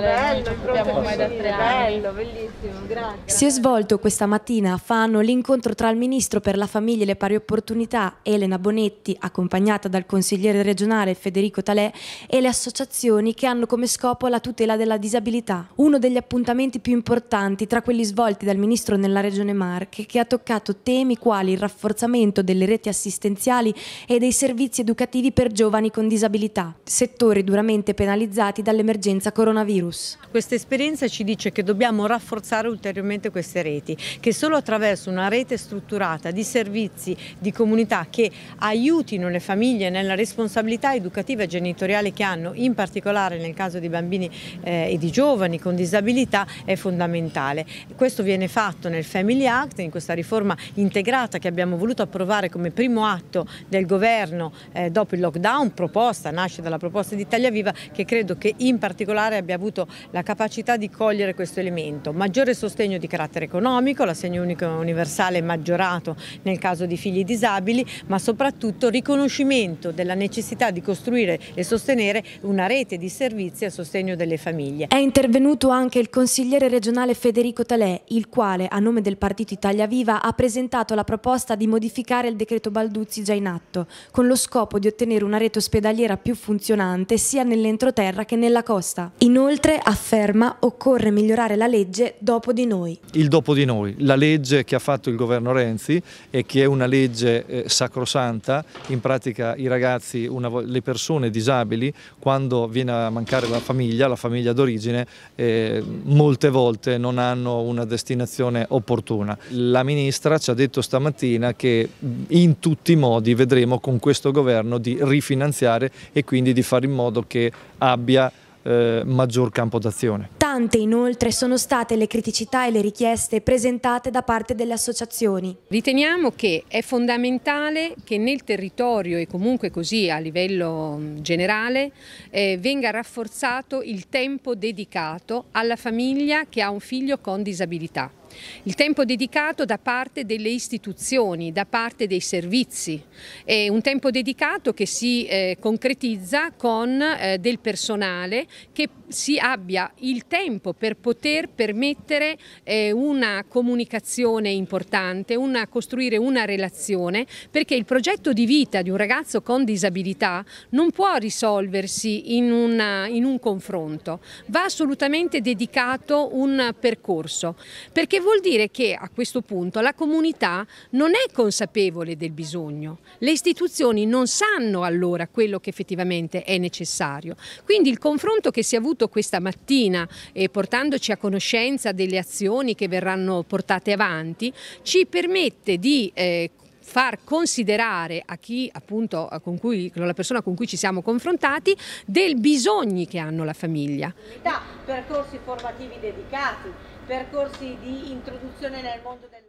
quale bello, non abbiamo da tre Bello, bellissimo, grazie. Si è svolto questa mattina a Fano l'incontro tra il Ministro per la Famiglia e le Pari Opportunità Elena Bonetti, accompagnata dal consigliere regionale Federico Talè, e le associazioni che hanno come scopo la tutela della disabilità. Uno degli appuntamenti più importanti tra quelli svolti dal Ministro nella Regione Marche, che ha toccato temi quali il rafforzamento delle reti assistenziali e dei servizi educativi per giovani con disabilità, settori duramente penalizzati dall'emergenza coronavirus virus. Questa esperienza ci dice che dobbiamo rafforzare ulteriormente queste reti, che solo attraverso una rete strutturata di servizi, di comunità che aiutino le famiglie nella responsabilità educativa e genitoriale che hanno, in particolare nel caso di bambini eh, e di giovani con disabilità, è fondamentale. Questo viene fatto nel Family Act, in questa riforma integrata che abbiamo voluto approvare come primo atto del governo eh, dopo il lockdown, proposta, nasce dalla proposta di Italia Viva, che credo che in particolare abbia avuto avuto la capacità di cogliere questo elemento. Maggiore sostegno di carattere economico, l'assegno unico universale maggiorato nel caso di figli disabili, ma soprattutto riconoscimento della necessità di costruire e sostenere una rete di servizi a sostegno delle famiglie. È intervenuto anche il consigliere regionale Federico Talè, il quale, a nome del partito Italia Viva, ha presentato la proposta di modificare il decreto Balduzzi già in atto, con lo scopo di ottenere una rete ospedaliera più funzionante sia nell'entroterra che nella costa. Inoltre Inoltre, afferma, occorre migliorare la legge dopo di noi. Il dopo di noi, la legge che ha fatto il governo Renzi e che è una legge eh, sacrosanta, in pratica i ragazzi, una, le persone disabili, quando viene a mancare la famiglia, la famiglia d'origine, eh, molte volte non hanno una destinazione opportuna. La ministra ci ha detto stamattina che in tutti i modi vedremo con questo governo di rifinanziare e quindi di fare in modo che abbia eh, maggior campo d'azione. Tante inoltre sono state le criticità e le richieste presentate da parte delle associazioni. Riteniamo che è fondamentale che nel territorio e comunque così a livello mm, generale eh, venga rafforzato il tempo dedicato alla famiglia che ha un figlio con disabilità. Il tempo dedicato da parte delle istituzioni, da parte dei servizi, è un tempo dedicato che si eh, concretizza con eh, del personale che si abbia il tempo per poter permettere eh, una comunicazione importante, una, costruire una relazione, perché il progetto di vita di un ragazzo con disabilità non può risolversi in, una, in un confronto, va assolutamente dedicato un percorso, perché vuol dire che a questo punto la comunità non è consapevole del bisogno, le istituzioni non sanno allora quello che effettivamente è necessario. Quindi il confronto che si è avuto questa mattina e eh, portandoci a conoscenza delle azioni che verranno portate avanti ci permette di eh, far considerare a chi appunto con cui, la persona con cui ci siamo confrontati dei bisogni che hanno la famiglia. Percorsi formativi dedicati, percorsi di introduzione nel mondo del